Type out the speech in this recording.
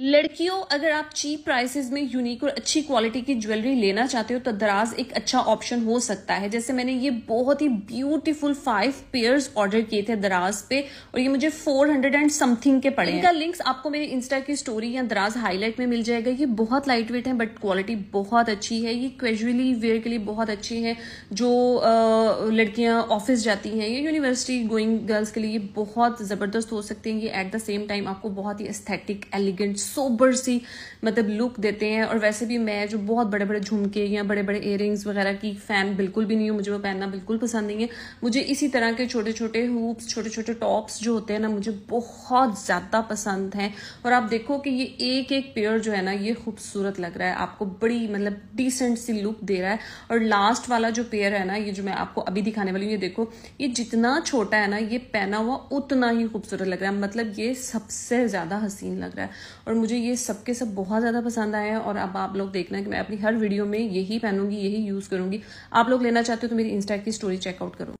लड़कियों अगर आप चीप प्राइसेस में यूनिक और अच्छी क्वालिटी की ज्वेलरी लेना चाहते हो तो दराज एक अच्छा ऑप्शन हो सकता है जैसे मैंने ये बहुत ही ब्यूटीफुल फाइव पेयर्स ऑर्डर किए थे दराज पे और ये मुझे फोर हंड्रेड एंड समथिंग के पड़े इनका लिंक्स आपको मेरे इंस्टा की स्टोरी या दराज हाईलाइट में मिल जाएगा ये बहुत लाइट वेट है बट क्वालिटी बहुत अच्छी है ये कैजुअली वेयर के लिए बहुत अच्छी है जो लड़कियां ऑफिस जाती हैं या यूनिवर्सिटी गोइंग गर्ल्स के लिए बहुत ज़बरदस्त हो सकती है ये एट द सेम टाइम आपको बहुत ही एस्थेटिक एलिगेंट सोबर सी मतलब लुक देते हैं और वैसे भी मैं जो बहुत बड़े बड़े झुमके या बड़े बड़े इयर वगैरह की फ़ैन बिल्कुल भी नहीं हूँ मुझे वो पहनना बिल्कुल पसंद नहीं है मुझे इसी तरह के छोटे छोटे हुप्स छोटे छोटे टॉप्स जो होते हैं ना मुझे बहुत ज़्यादा पसंद हैं और आप देखो कि ये एक एक पेयर जो है ना ये खूबसूरत लग रहा है आपको बड़ी मतलब डिसेंट सी लुक दे रहा है और लास्ट वाला जो पेयर है ना ये जो मैं आपको अभी दिखाने वाली हूँ ये देखो ये जितना छोटा है ना ये पहना हुआ उतना ही खूबसूरत लग रहा है मतलब ये सबसे ज़्यादा हसीन लग रहा है और और मुझे ये सबके सब बहुत ज़्यादा पसंद आया और अब आप लोग देखना कि मैं अपनी हर वीडियो में यही पहनूंगी यही यूज़ करूँगी आप लोग लेना चाहते हो तो मेरी इंस्टा की स्टोरी चेकआउट करो